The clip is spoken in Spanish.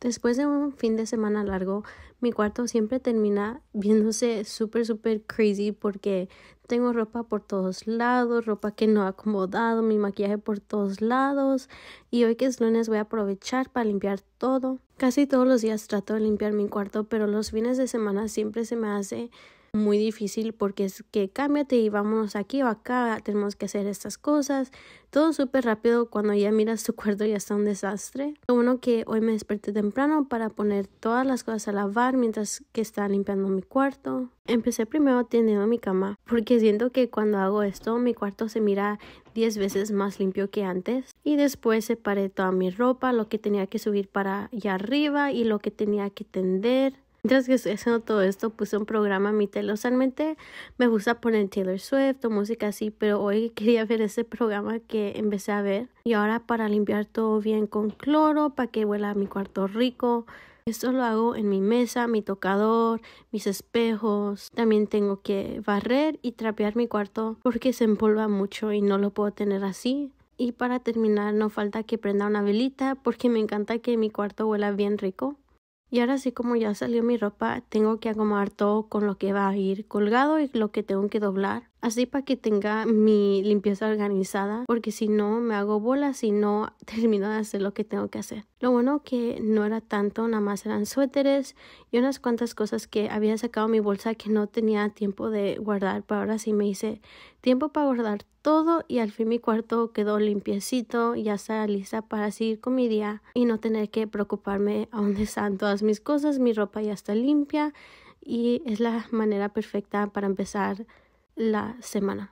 Después de un fin de semana largo, mi cuarto siempre termina viéndose súper, súper crazy porque tengo ropa por todos lados, ropa que no ha acomodado, mi maquillaje por todos lados. Y hoy que es lunes voy a aprovechar para limpiar todo. Casi todos los días trato de limpiar mi cuarto, pero los fines de semana siempre se me hace muy difícil porque es que cámbiate y vámonos aquí o acá, tenemos que hacer estas cosas. Todo súper rápido cuando ya miras tu cuarto ya está un desastre. Lo bueno que hoy me desperté temprano para poner todas las cosas a lavar mientras que estaba limpiando mi cuarto. Empecé primero atendiendo mi cama porque siento que cuando hago esto mi cuarto se mira 10 veces más limpio que antes y después separé toda mi ropa, lo que tenía que subir para allá arriba y lo que tenía que tender Mientras que estoy haciendo todo esto, puse un programa a mi tele. Usualmente me gusta poner Taylor Swift o música así, pero hoy quería ver ese programa que empecé a ver. Y ahora para limpiar todo bien con cloro, para que huela mi cuarto rico. Esto lo hago en mi mesa, mi tocador, mis espejos. También tengo que barrer y trapear mi cuarto porque se empolva mucho y no lo puedo tener así. Y para terminar, no falta que prenda una velita porque me encanta que mi cuarto huela bien rico. Y ahora sí como ya salió mi ropa, tengo que acomodar todo con lo que va a ir colgado y lo que tengo que doblar así para que tenga mi limpieza organizada, porque si no me hago bolas y no termino de hacer lo que tengo que hacer. Lo bueno que no era tanto, nada más eran suéteres y unas cuantas cosas que había sacado mi bolsa que no tenía tiempo de guardar, pero ahora sí me hice tiempo para guardar todo y al fin mi cuarto quedó limpiecito, ya está lista para seguir con mi día y no tener que preocuparme a dónde están todas mis cosas, mi ropa ya está limpia y es la manera perfecta para empezar la semana.